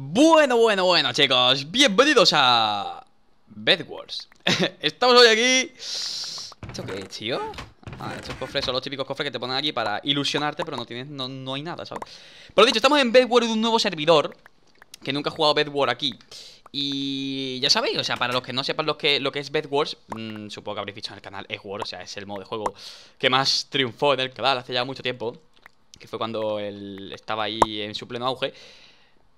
Bueno, bueno, bueno, chicos, bienvenidos a Bedwars Estamos hoy aquí. ¿Esto qué es, tío? Ah, estos cofres son los típicos cofres que te ponen aquí para ilusionarte, pero no tienes, no, hay nada, ¿sabes? Por lo dicho, estamos en Bedwars de un nuevo servidor que nunca ha jugado Bedwars aquí. Y ya sabéis, o sea, para los que no sepan lo que, lo que es Bedwars, mm, supongo que habréis visto en el canal es War, o sea, es el modo de juego que más triunfó en el canal hace ya mucho tiempo, que fue cuando él estaba ahí en su pleno auge.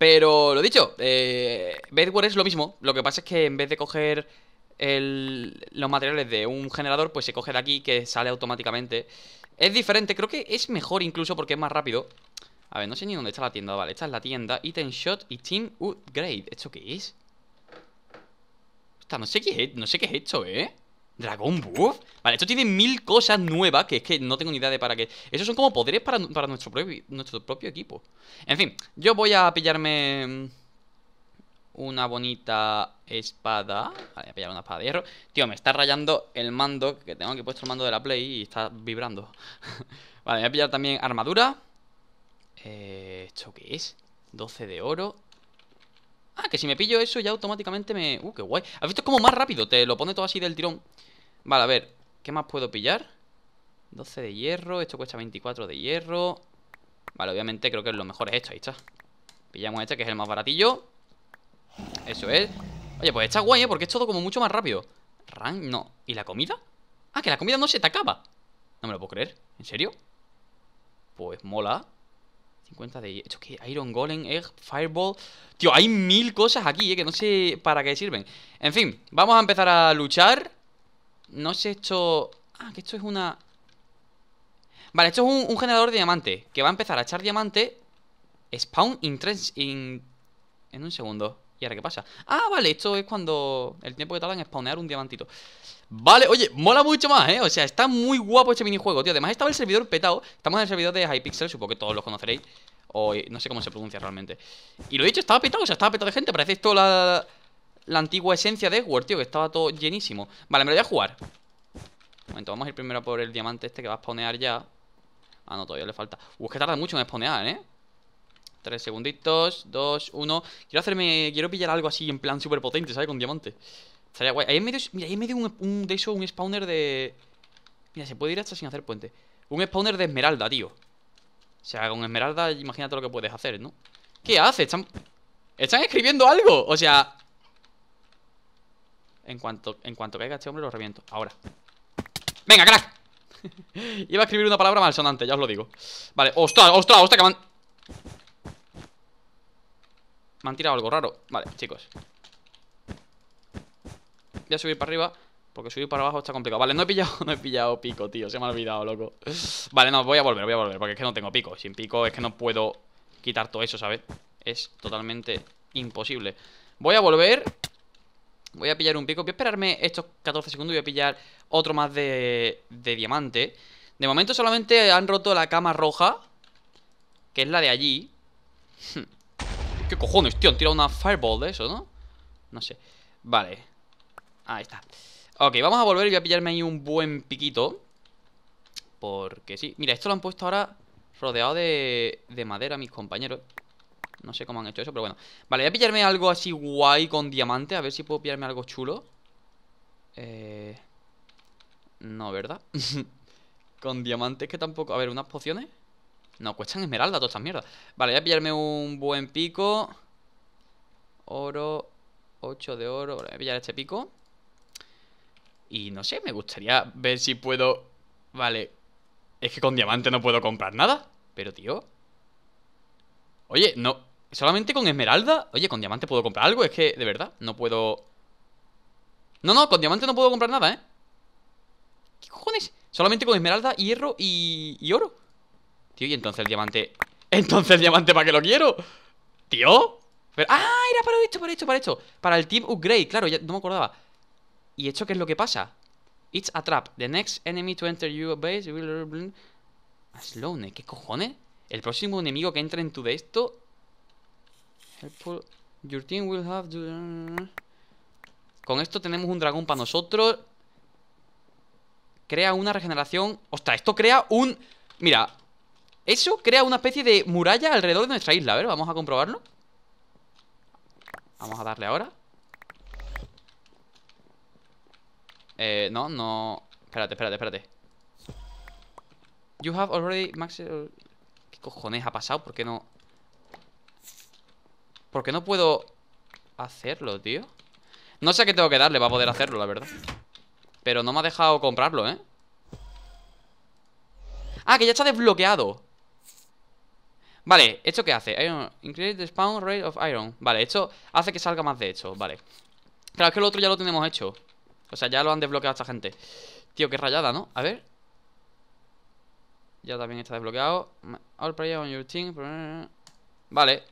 Pero lo dicho, eh, Bedware es lo mismo. Lo que pasa es que en vez de coger el, los materiales de un generador, pues se coge de aquí que sale automáticamente. Es diferente, creo que es mejor incluso porque es más rápido. A ver, no sé ni dónde está la tienda. Vale, esta es la tienda. Item Shot y Team Upgrade. ¿Esto qué es? Hostia, no sé qué no sé qué es esto, ¿eh? ¿Dragon Buff? Vale, esto tiene mil cosas nuevas que es que no tengo ni idea de para qué. Esos son como poderes para, nuestro, propio, nuestro propio equipo. En fin, yo voy a pillarme una bonita espada. Vale, voy a pillar una espada de hierro. Tío, me está rayando el mando, que tengo aquí puesto el mando de la Play y está vibrando. vale, voy a pillar también armadura. Eh, ¿Esto qué es? 12 de oro. Ah, que si me pillo eso ya automáticamente me... Uh, qué guay. ¿Has visto cómo más rápido? Te lo pone todo así del tirón. Vale, a ver, ¿qué más puedo pillar? 12 de hierro, esto cuesta 24 de hierro Vale, obviamente creo que lo mejor es esto, ahí está Pillamos este que es el más baratillo Eso es Oye, pues está guay, ¿eh? Porque es todo como mucho más rápido Rank, no ¿Y la comida? Ah, que la comida no se te acaba No me lo puedo creer, ¿en serio? Pues mola 50 de... ¿Esto qué? Iron Golem, Egg, Fireball... Tío, hay mil cosas aquí, ¿eh? Que no sé para qué sirven En fin, vamos a empezar a luchar no sé esto... Ah, que esto es una... Vale, esto es un, generador de diamante Que va a empezar a echar diamante Spawn in, in... En un segundo ¿Y ahora qué pasa? Ah, vale, esto es cuando... El tiempo que tarda en spawnear un diamantito Vale, oye, mola mucho más, ¿eh? O sea, está muy guapo este minijuego, tío Además estaba el servidor petado Estamos en el servidor de Hypixel, supongo que todos lo conoceréis O eh, no sé cómo se pronuncia realmente Y lo he dicho, estaba petado, o sea, estaba petado de gente Parece esto la la antigua esencia de Edward, tío, que estaba todo llenísimo. Vale, me lo voy a jugar. Un momento, vamos a ir primero por el diamante este que va a spawnear ya. Ah, no, todavía le falta. Uh, es que tarda mucho en spawnear, ¿eh? Tres segunditos, dos, uno. Quiero hacerme. Quiero pillar algo así en plan súper potente, ¿sabes? Con diamante. Estaría guay. Ahí en medio. Mira, ahí en medio un, de eso, un spawner de. Mira, se puede ir hasta sin hacer puente. Un spawner de esmeralda, tío. O sea, con esmeralda, imagínate lo que puedes hacer, ¿no? ¿Qué hace? Están. Están escribiendo algo. O sea, en cuanto, en cuanto caiga este hombre lo reviento Ahora ¡Venga, crack! Iba a escribir una palabra malsonante, ya os lo digo Vale, ostras, ostras, ostras, que me han... Me han tirado algo raro Vale, chicos Voy a subir para arriba Porque subir para abajo está complicado Vale, no he pillado, no he pillado pico, tío Se me ha olvidado, loco Vale, no, voy a volver, voy a volver Porque es que no tengo pico Sin pico es que no puedo quitar todo eso, ¿sabes? Es totalmente imposible Voy a volver Voy a pillar un pico. Voy a esperarme estos 14 segundos y voy a pillar otro más de, diamante. De momento solamente han roto la cama roja, que es la de allí. ¿Qué cojones, tío? Han tirado una fireball de eso, ¿no? No sé. Vale. Ahí está. Ok, vamos a volver y voy a pillarme ahí un buen piquito. Porque sí. Mira, esto lo han puesto ahora rodeado de, de madera mis compañeros. No sé cómo han hecho eso, pero bueno Vale, voy a pillarme algo así guay con diamante A ver si puedo pillarme algo chulo Eh... No, ¿verdad? con diamantes que tampoco... A ver, unas pociones No, cuestan esmeralda todas estas mierdas Vale, voy a pillarme un buen pico Oro Ocho de oro Voy a pillar este pico Y no sé, me gustaría ver si puedo... Vale Es que con diamante no puedo comprar nada Pero, tío... Oye, no... Solamente con esmeralda. Oye, con diamante puedo comprar algo. Es que, de verdad, no puedo... No, no, con diamante no puedo comprar nada, ¿eh? ¿Qué cojones? Solamente con esmeralda, hierro y, oro. Tío, y entonces el diamante... Entonces el diamante, ¿para qué lo quiero? Tío. Ah, era para esto, para esto, para esto. Para el team upgrade, claro, ya no me acordaba. ¿Y esto qué es lo que pasa? It's a trap. The next enemy to enter your base will... Slowness, ¿qué cojones? El próximo enemigo que entra en tu de esto eh, con esto tenemos un dragón para nosotros. Crea una regeneración... Ostras, esto crea un... Mira, eso crea una especie de muralla alrededor de nuestra isla. A ver, vamos a comprobarlo. Vamos a darle ahora. Eh, no, no... Espérate, espérate, espérate. You have already... ¿Qué cojones ha pasado? ¿Por qué no...? ¿Por qué no puedo hacerlo, tío? No sé qué tengo que darle para poder hacerlo, la verdad Pero no me ha dejado comprarlo, ¿eh? Ah, que ya está desbloqueado Vale, ¿esto qué hace? increase the spawn rate of iron Vale, esto hace que salga más de hecho, vale Claro, es que el otro ya lo tenemos hecho O sea, ya lo han desbloqueado esta gente Tío, qué rayada, ¿no? A ver Ya también está desbloqueado All player on your team Vale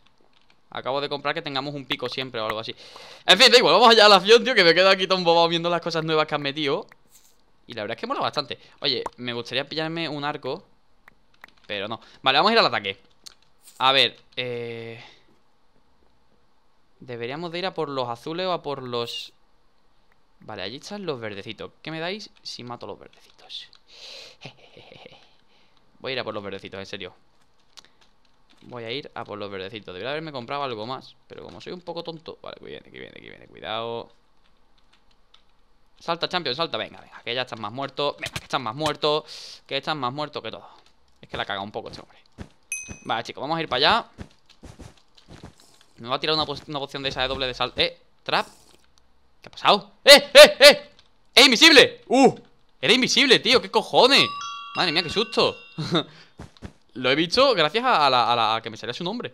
Acabo de comprar que tengamos un pico siempre o algo así En fin, da igual, vamos allá a la acción, tío Que me quedado aquí tan viendo las cosas nuevas que han metido Y la verdad es que mola bastante Oye, me gustaría pillarme un arco Pero no Vale, vamos a ir al ataque A ver, eh... Deberíamos de ir a por los azules o a por los... Vale, allí están los verdecitos ¿Qué me dais si mato los verdecitos? Voy a ir a por los verdecitos, en serio Voy a ir a por los verdecitos. Debería haberme comprado algo más. Pero como soy un poco tonto. Vale, aquí viene, aquí viene, aquí viene. Cuidado. Salta, champion, salta. Venga, venga, que ya están más muertos Venga, que están más muertos Que están más muertos que todo. Es que la caga un poco este hombre. Vale, chicos, vamos a ir para allá. Me va a tirar una, una poción de esa de doble de sal. ¡Eh! ¡Trap! ¿Qué ha pasado? ¡Eh, eh, eh! ¡Es invisible! ¡Uh! Era invisible, tío, qué cojones Madre mía, qué susto Lo he visto gracias a la, que me salía su nombre.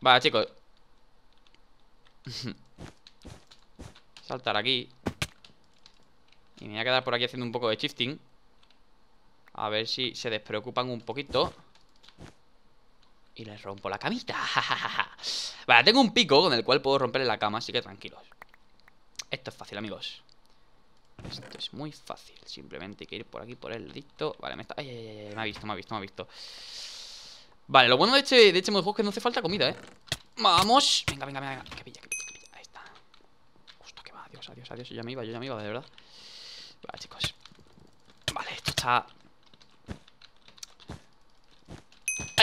Vale, chicos. Saltar aquí. Y me voy a quedar por aquí haciendo un poco de shifting. A ver si se despreocupan un poquito. Y les rompo la camita. vale, tengo un pico con el cual puedo romper la cama, así que tranquilos. Esto es fácil, amigos. Esto es muy fácil. Simplemente hay que ir por aquí, por el ladito. Vale, me está... Ay, ay, ay, me ha visto, me ha visto, me ha visto. Vale, lo bueno de este, de este modo juego es que no hace falta comida, ¿eh? ¡Vamos! Venga, venga, venga. Que pilla, que pilla, que pilla. Ahí está. Justo que va. Adiós, adiós, adiós. Yo ya me iba, yo ya me iba, de verdad. Vale, chicos. Vale, esto está...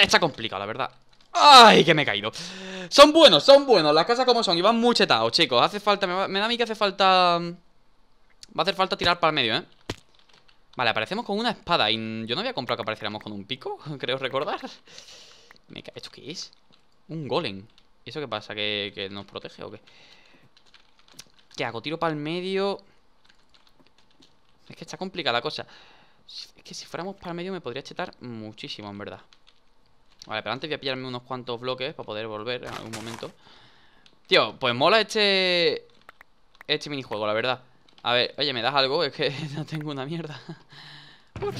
Está complicado, la verdad. ¡Ay, que me he caído! Son buenos, son buenos. Las casas como son. Y van muy chetados, chicos. Hace falta... Me, me da a mí que hace falta... Va a hacer falta tirar para el medio, ¿eh? Vale, aparecemos con una espada Y yo no había comprado que apareciéramos con un pico Creo recordar ¿Esto qué es? Un golem ¿Y eso qué pasa? ¿Que, que nos protege o qué? ¿Qué hago? ¿Tiro para el medio? Es que está complicada la cosa Es que si fuéramos para el medio me podría chetar muchísimo, en verdad Vale, pero antes voy a pillarme unos cuantos bloques Para poder volver en algún momento Tío, pues mola este... Este minijuego, la verdad a ver, oye, ¿me das algo? Es que no tengo una mierda Por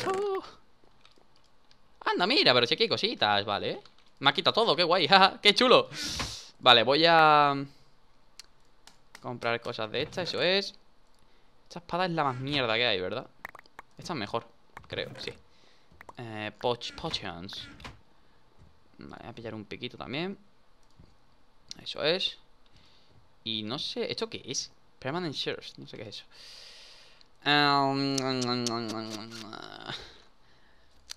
Anda, mira, pero si aquí hay cositas, vale Me ha quitado todo, qué guay, qué chulo Vale, voy a... Comprar cosas de estas, eso es Esta espada es la más mierda que hay, ¿verdad? Esta es mejor, creo, sí eh, Potions Vale, voy a pillar un piquito también Eso es Y no sé, ¿esto qué es? Permanent shirts, no sé qué es eso. Em,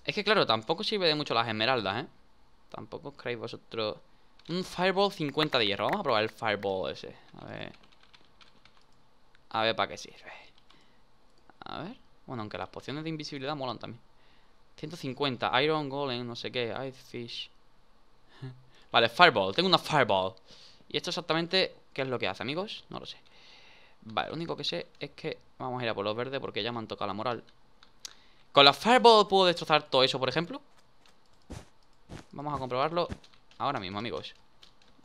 es que claro, tampoco sirve de mucho las esmeraldas, ¿eh? Tampoco creéis vosotros... Un fireball 50 de hierro. Vamos a probar el fireball ese. A ver... A ver para qué sirve. A ver... Bueno, aunque las pociones de invisibilidad molan también. 150. Iron Golem, no sé qué. Ice Fish. vale, Fireball. Tengo una Fireball. ¿Y esto exactamente qué es lo que hace, amigos? No lo sé. Vale, lo único que sé es que vamos a ir a por los verdes porque ya me han tocado la moral. ¿Con la Fireball puedo destrozar todo eso, por ejemplo? Vamos a comprobarlo ahora mismo, amigos.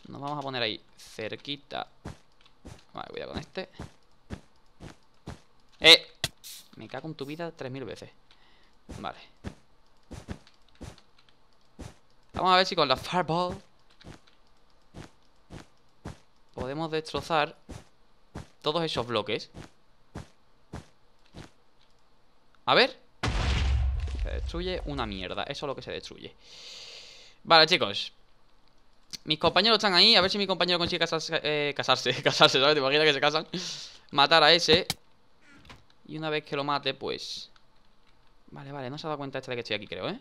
Nos vamos a poner ahí cerquita. Vale, cuidado con este. ¡Eh! Me cago en tu vida 3.000 veces. Vale. Vamos a ver si con la Fireball podemos destrozar todos esos bloques A ver Se destruye una mierda Eso es lo que se destruye Vale, chicos Mis compañeros están ahí A ver si mi compañero consigue casarse eh, Casarse, casarse, ¿sabes? Te imaginas que se casan Matar a ese Y una vez que lo mate, pues Vale, vale, no se ha dado cuenta esta de que estoy aquí, creo, ¿eh?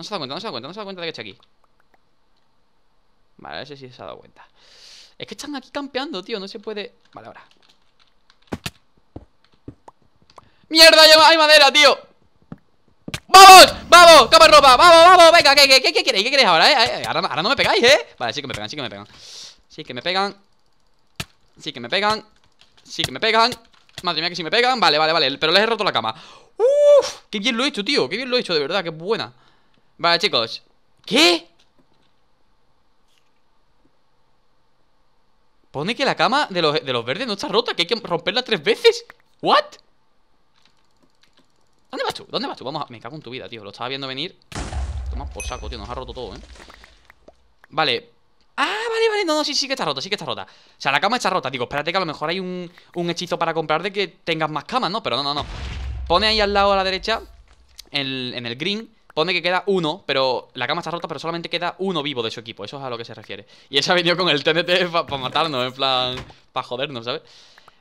No se ha dado cuenta, no se ha dado cuenta, no se ha dado cuenta de que está aquí. Vale, a ver si se ha dado cuenta. Es que están aquí campeando, tío. No se puede... Vale, ahora. ¡Mierda! ¡Hay madera, tío! ¡Vamos! ¡Vamos! ¡Cama ropa! ¡Vamos, vamos! Venga, ¿qué, qué, qué, queréis? ¿Qué queréis ahora, eh? Eh, eh? Ahora, ahora no me pegáis, ¿eh? Vale, sí que me pegan, sí que me pegan. Sí que me pegan. Sí que me pegan. Sí que me pegan. Madre mía, que si me pegan. Vale, vale, vale. Pero les he roto la cama. ¡Uf! ¡Qué bien lo he hecho, tío! ¡Qué bien lo he hecho, de verdad! ¡Qué buena! Vale, chicos ¿Qué? Pone que la cama de los, verdes no está rota Que hay que romperla tres veces ¿What? ¿Dónde vas tú? ¿Dónde vas tú? Vamos a... Me cago en tu vida, tío Lo estaba viendo venir Toma por saco, tío Nos ha roto todo, ¿eh? Vale Ah, vale, vale, no, no, sí, sí que está rota, sí que está rota O sea, la cama está rota, digo, espérate que a lo mejor hay un, un hechizo para comprar de que tengas más camas, ¿no? Pero no, no, no Pone ahí al lado a la derecha En el green pone que queda uno, pero la cama está rota, pero solamente queda uno vivo de su equipo. Eso es a lo que se refiere. Y esa ha venido con el TNT para matarnos, en plan, para jodernos, ¿sabes?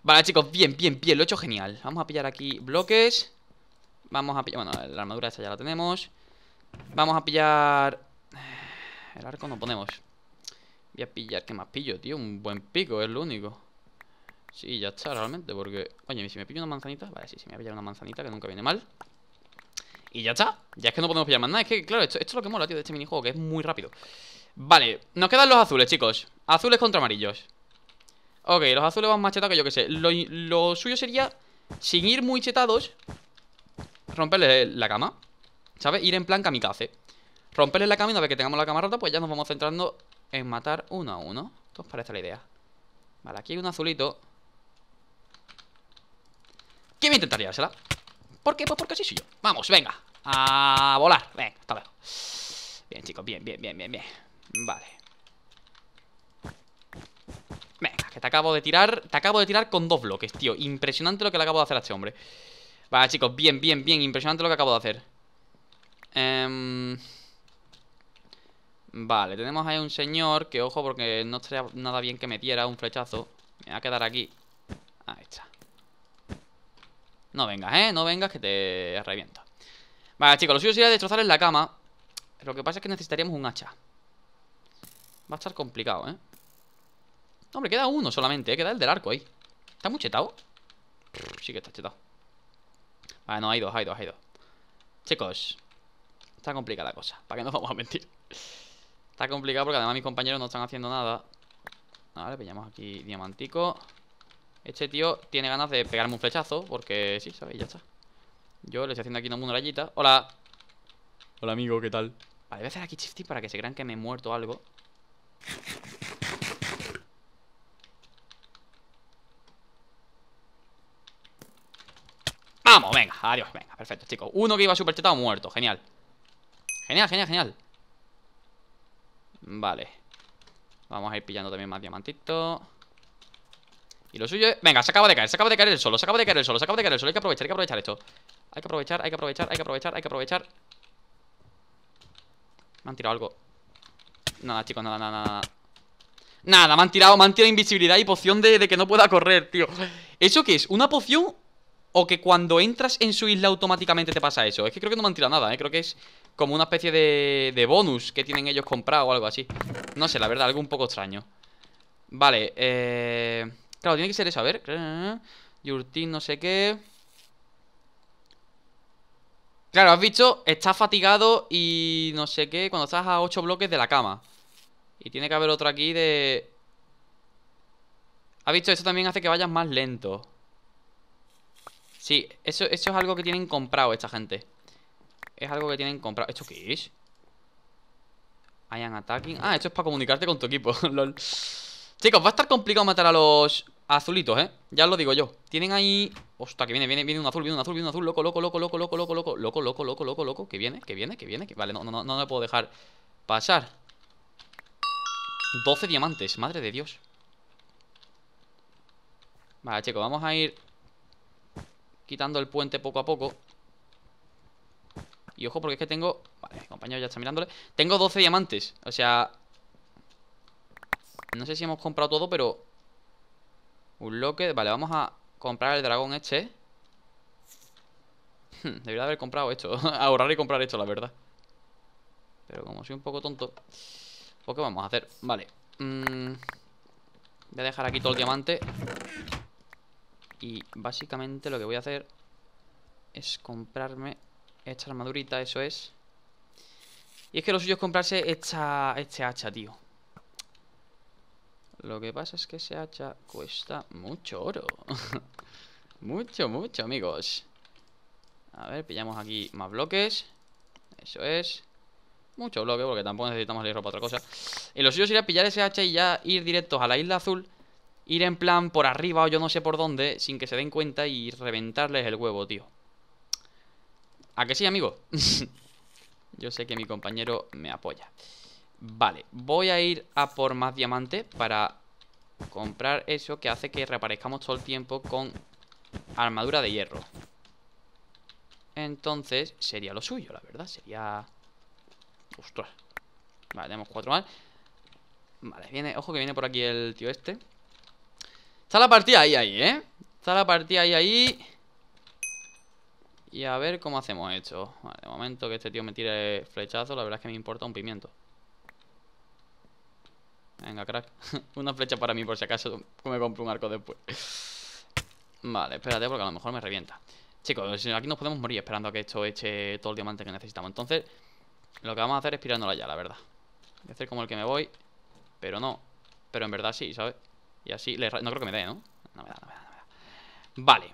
Vale, chicos, bien, bien, bien, lo he hecho genial. Vamos a pillar aquí bloques. Vamos a pillar... Bueno, la armadura esa ya la tenemos. Vamos a pillar... Eh, el arco no ponemos. Voy a pillar... ¿Qué más pillo, tío? Un buen pico, es lo único. Sí, ya está, realmente, porque... Oye, si me pillo una manzanita... Vale, sí, si me voy una manzanita, que nunca viene mal. Y ya está, ya es que no podemos pillar más nada Es que, claro, esto, es lo que mola, tío, de este minijuego Que es muy rápido Vale, nos quedan los azules, chicos Azules contra amarillos Ok, los azules van más chetados que yo que sé lo, suyo sería, sin ir muy chetados Romperle la cama ¿Sabes? Ir en plan kamikaze Romperles la cama y una vez que tengamos la cama rota Pues ya nos vamos centrando en matar uno a uno Esto os parece la idea? Vale, aquí hay un azulito qué me intentaría ¿Será? ¿Por qué? Pues porque así soy yo. Vamos, venga. A volar. Venga, hasta luego. Bien, chicos, bien, bien, bien, bien, bien. Vale. Venga, que te acabo de tirar. Te acabo de tirar con dos bloques, tío. Impresionante lo que le acabo de hacer a este hombre. Vale, chicos, bien, bien, bien. Impresionante lo que acabo de hacer. Em, vale, tenemos ahí un señor que, ojo, porque no estaría nada bien que me diera un flechazo. Me va a quedar aquí. Ahí está. No vengas, ¿eh? No vengas que te reviento. Vale, chicos, lo suyo destrozar en la cama. Lo que pasa es que necesitaríamos un hacha. Va a estar complicado, ¿eh? Hombre, queda uno solamente, ¿eh? Queda el del arco ahí. ¿Está muy chetado? Sí que está chetado. Vale, no, hay dos, hay dos, hay dos. Chicos, está complicada la cosa. ¿Para qué nos vamos a mentir? Está complicado porque además mis compañeros no están haciendo nada. Vale, pillamos aquí diamantico. Este tío tiene ganas de pegarme un flechazo Porque sí, ¿sabéis? Ya está Yo le estoy haciendo aquí una murallita ¡Hola! Hola, amigo, ¿qué tal? Vale, voy a hacer aquí shifting para que se crean que me he muerto algo Vamos, venga, adiós, venga, perfecto, chicos Uno que iba super muerto, genial Genial, genial, genial Vale Vamos a ir pillando también más diamantitos y lo suyo Venga, se acaba de caer, se acaba de caer el sol se acaba de caer el sol se acaba de caer el sol Hay que aprovechar, hay que aprovechar esto. Hay que aprovechar, hay que aprovechar, hay que aprovechar, hay que aprovechar. Me han tirado algo. Nada, chicos, nada, nada, nada. Nada, me han tirado, me han tirado invisibilidad y poción de, que no pueda correr, tío. ¿Eso qué es? ¿Una poción o que cuando entras en su isla automáticamente te pasa eso? Es que creo que no me han tirado nada, ¿eh? Creo que es como una especie de, de bonus que tienen ellos comprado o algo así. No sé, la verdad, algo un poco extraño. Vale, eh... Claro, tiene que ser eso, a ver. no sé qué. Claro, has visto Está fatigado y no sé qué, cuando estás a 8 bloques de la cama. Y tiene que haber otro aquí de... Has visto, eso también hace que vayas más lento. Sí, eso, eso es algo que tienen comprado esta gente. Es algo que tienen comprado. ¿Esto qué es? I am attacking. Ah, esto es para comunicarte con tu equipo. Lol. Chicos, va a estar complicado matar a los azulitos, ¿eh? Ya lo digo yo. Tienen ahí... Hostia, que viene, viene, viene un azul, viene un azul, viene un azul. Loco, loco, loco, loco, loco, loco, loco, loco, loco, loco, loco, loco. Que viene, que viene, que viene. Que... Vale, no, no, no me puedo dejar pasar. 12 diamantes, madre de Dios. Vale, chicos, vamos a ir quitando el puente poco a poco. Y ojo, porque es que tengo... Vale, compañero ya está mirándole. Tengo 12 diamantes. O sea, no sé si hemos comprado todo, pero... Un loque... Vale, vamos a comprar el dragón este. Hmm, debería haber comprado esto. Ahorrar y comprar esto, la verdad. Pero como soy un poco tonto... Pues qué vamos a hacer. Vale. Mm, voy a dejar aquí todo el diamante. Y básicamente lo que voy a hacer es comprarme esta armadurita, eso es. Y es que lo suyo es comprarse esta, este hacha, tío. Lo que pasa es que ese hacha cuesta mucho oro. mucho, mucho, amigos. A ver, pillamos aquí más bloques. Eso es. Mucho bloque, porque tampoco necesitamos el hierro para otra cosa. Y lo suyo a pillar ese hacha y ya ir directos a la isla azul. Ir en plan por arriba o yo no sé por dónde, sin que se den cuenta y reventarles el huevo, tío. ¿A que sí, amigo? yo sé que mi compañero me apoya. Vale, voy a ir a por más diamantes para comprar eso que hace que reaparezcamos todo el tiempo con armadura de hierro. Entonces sería lo suyo, la verdad. Sería... Ostras. Vale, tenemos cuatro más. Vale, viene... Ojo que viene por aquí el tío este. Está la partida ahí, ahí, ¿eh? Está la partida ahí, ahí. Y a ver cómo hacemos esto. de momento que este tío me tire flechazo, la verdad es que me importa un pimiento. Venga, crack. Una flecha para mí por si acaso me compro un arco después. Vale, espérate porque a lo mejor me revienta. Chicos, aquí nos podemos morir esperando a que esto eche todo el diamante que necesitamos. Entonces, lo que vamos a hacer es pirándola ya, la verdad. Voy a hacer como el que me voy, pero no. Pero en verdad sí, ¿sabes? Y así No creo que me dé, ¿no? No me da, no me da, no me da. Vale.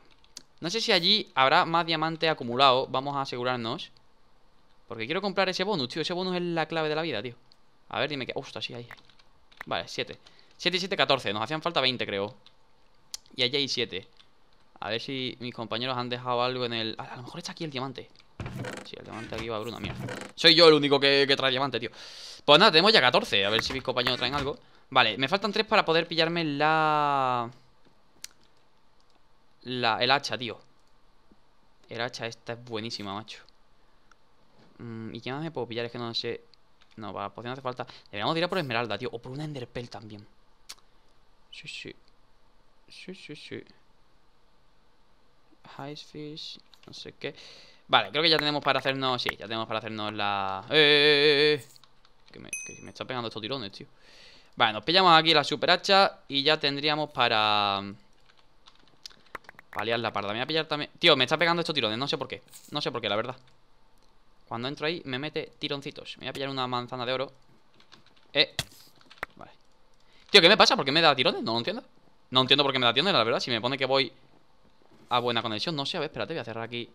No sé si allí habrá más diamante acumulado. Vamos a asegurarnos. Porque quiero comprar ese bonus, tío. Ese bonus es la clave de la vida, tío. A ver, dime qué. Hostia, sí, ahí. Vale, 7 7 y 7, 14 Nos hacían falta 20, creo Y allí hay 7 A ver si mis compañeros han dejado algo en el... A lo mejor está aquí el diamante Sí, el diamante aquí va Bruno, mierda Soy yo el único que, que trae diamante, tío Pues nada, tenemos ya 14 A ver si mis compañeros traen algo Vale, me faltan 3 para poder pillarme la... La... El hacha, tío El hacha esta es buenísima, macho mm, ¿Y qué más me puedo pillar? Es que no sé no, va poción pues hace falta. Deberíamos ir a por esmeralda, tío. O por una enderpell también. Sí, sí. Sí, sí, sí. fish no sé qué. Vale, creo que ya tenemos para hacernos... Sí, ya tenemos para hacernos la... ¡Eh, eh, eh! eh, eh, eh. Que me, me está pegando estos tirones, tío. Vale, nos pillamos aquí la super hacha y ya tendríamos para... Mm, Palear la parda. Me voy a pillar también... Tío, me está pegando estos tirones, no sé por qué. No sé por qué, la verdad. Cuando entro ahí me mete tironcitos. Me voy a pillar una manzana de oro. Eh. Vale. Tío, ¿qué me pasa? ¿Por qué me da tirones? No lo entiendo. No entiendo por qué me da tirones, la verdad. Si me pone que voy a buena conexión. No sé, a ver, espérate, voy a cerrar aquí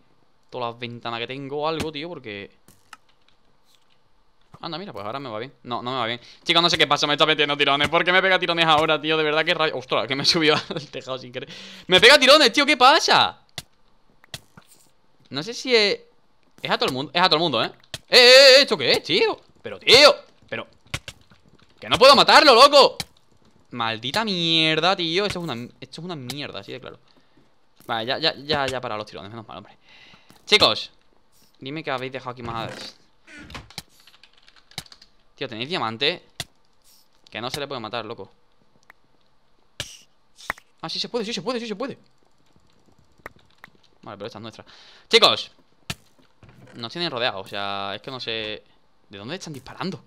todas las ventanas que tengo o algo, tío, porque... Anda, mira, pues ahora me va bien No, no me va bien Chicos, no sé qué pasa, me está metiendo tirones ¿Por qué me pega tirones ahora, tío? De verdad que rabia Ostras, que me subió al tejado sin querer ¡Me pega tirones, tío! ¿Qué pasa? No sé si es... Es a todo el mundo, es a todo el mundo, ¿eh? ¡Eh, eh, eh! ¿Esto qué es, tío? Pero, tío, pero... ¡Que no puedo matarlo, loco! Maldita mierda, tío Esto es una, esto es una mierda, así de claro Vale, ya, ya, ya, ya para los tirones, menos mal, hombre Chicos Dime que habéis dejado aquí más Tío, ¿tenéis diamante? Que no se le puede matar, loco Ah, sí se puede, sí se puede, sí se puede Vale, pero esta es nuestra Chicos se tienen rodeado, o sea, es que no sé... ¿De dónde están disparando?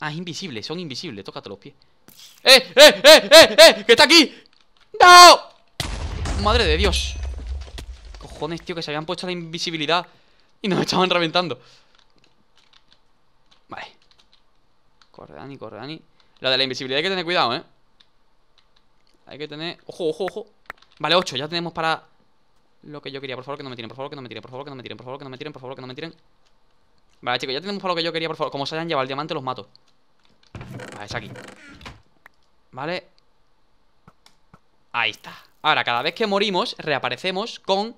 Ah, es invisible, son invisibles, tócate los pies ¡Eh, eh, eh, eh, eh! ¡Que está aquí! ¡No! ¡Madre de Dios! Cojones, tío, que se habían puesto la invisibilidad Y nos estaban reventando Vale Corre, Dani, corre, Dani La de la invisibilidad hay que tener cuidado, eh Hay que tener... ¡Ojo, ojo, ojo! Vale, 8, ya tenemos para lo que yo quería. Por favor, que no me tiren, por favor, que no me tiren, por favor, que no me tiren, por favor, que no me tiren, por favor, que no me tiren. Vale, chicos, ya tenemos para lo que yo quería, por favor. Como se hayan llevado el diamante, los mato. Vale, es aquí. Vale. Ahí está. Ahora, cada vez que morimos, reaparecemos con...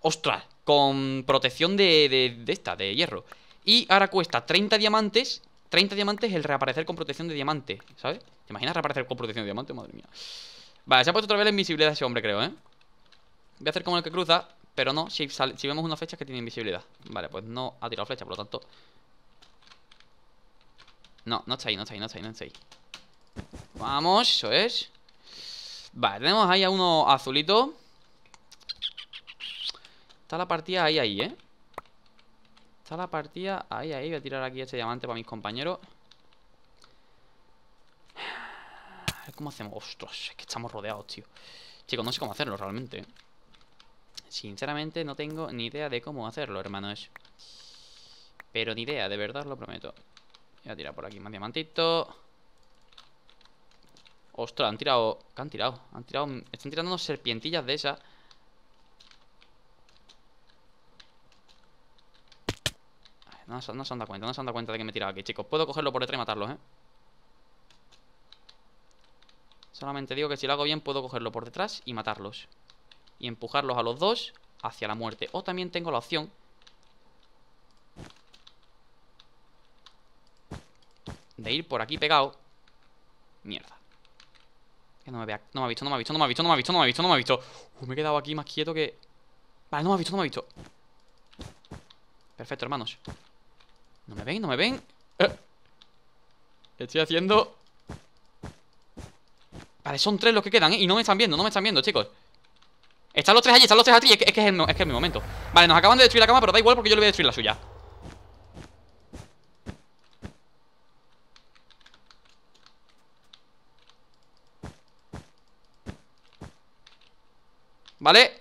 ¡Ostras! Con protección de, de, de esta, de hierro. Y ahora cuesta 30 diamantes 30 diamantes el reaparecer con protección de diamante, ¿sabes? ¿Te imaginas reaparecer con protección de diamante? Madre mía. Vale, se ha puesto otra vez la invisibilidad ese hombre, creo, ¿eh? Voy a hacer como el que cruza, pero no si, vemos una flecha que tiene invisibilidad. Vale, pues no ha tirado flecha, por lo tanto... No, no está ahí, no está ahí, no está ahí, no está Vamos, eso es. Vale, tenemos ahí a uno azulito. Está la partida ahí, ahí, ¿eh? Está la partida ahí, ahí. Voy a tirar aquí este diamante para mis compañeros. ¿Cómo hacemos? Ostras, es que estamos rodeados, tío. Chicos, no sé cómo hacerlo realmente, ¿eh? Sinceramente no tengo ni idea de cómo hacerlo, hermanos. Pero ni idea, de verdad lo prometo. Voy a tirar por aquí más diamantito. Ostras, han tirado... ¿Qué han tirado? Han tirado... Están tirando unas serpientillas de esas. No, se han dado cuenta, no se han dado cuenta de que me he tirado aquí, chicos. Puedo cogerlo por detrás y matarlos, ¿eh? Solamente digo que si lo hago bien puedo cogerlo por detrás y matarlos y empujarlos a los dos hacia la muerte. O también tengo la opción de ir por aquí pegado. Mierda. Que no me vea. No me ha visto, no me ha visto, no me ha visto, no me ha visto, no me ha visto, no me ha visto. me he quedado aquí más quieto que. Vale, no me ha visto, no me ha visto. Perfecto, hermanos. No me ven, no me ven. Estoy haciendo. Vale, son tres los que quedan, ¿eh? Y no me están viendo, no me están viendo, chicos. Están los tres allí, están los tres allí. Es que, es, mi momento. Vale, nos acaban de destruir la cama, pero da igual porque yo le voy a destruir la suya. ¿Vale?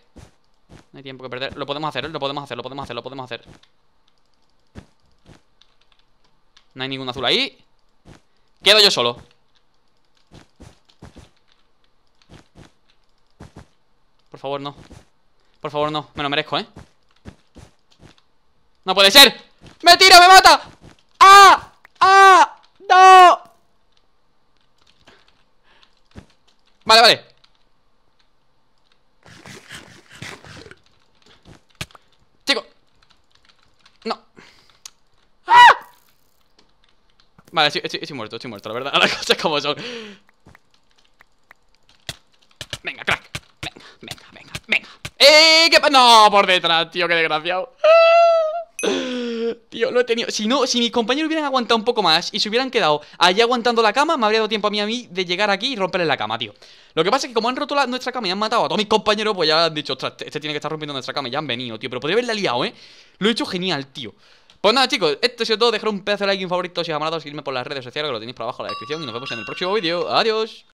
No hay tiempo que perder. Lo podemos hacer, ¿eh? lo podemos hacer, lo podemos hacer, lo podemos hacer. No hay ningún azul ahí. Quedo yo solo. Por favor, no. Por favor, no. Me lo merezco, ¿eh? ¡No puede ser! ¡Me tira, me mata! ¡Ah! ¡Ah! ¡No! Vale, vale. Chico. No. ¡Ah! Vale, estoy, muerto, estoy muerto, la verdad. Las cosas como son. No, por detrás, tío, qué desgraciado Tío, lo he tenido Si no, si mis compañeros hubieran aguantado un poco más Y se hubieran quedado allí aguantando la cama Me habría dado tiempo a mí, a mí de llegar aquí y romperle la cama, tío Lo que pasa es que como han roto nuestra cama y han matado a todos mis compañeros Pues ya han dicho, ostras, este, este, tiene que estar rompiendo nuestra cama Y ya han venido, tío, pero podría haberla liado, ¿eh? Lo he hecho genial, tío pues nada chicos, esto ha sido todo, dejar un pedazo de like y un favorito si os ha amado. seguirme por las redes sociales que lo tenéis por abajo en la descripción y nos vemos en el próximo vídeo, adiós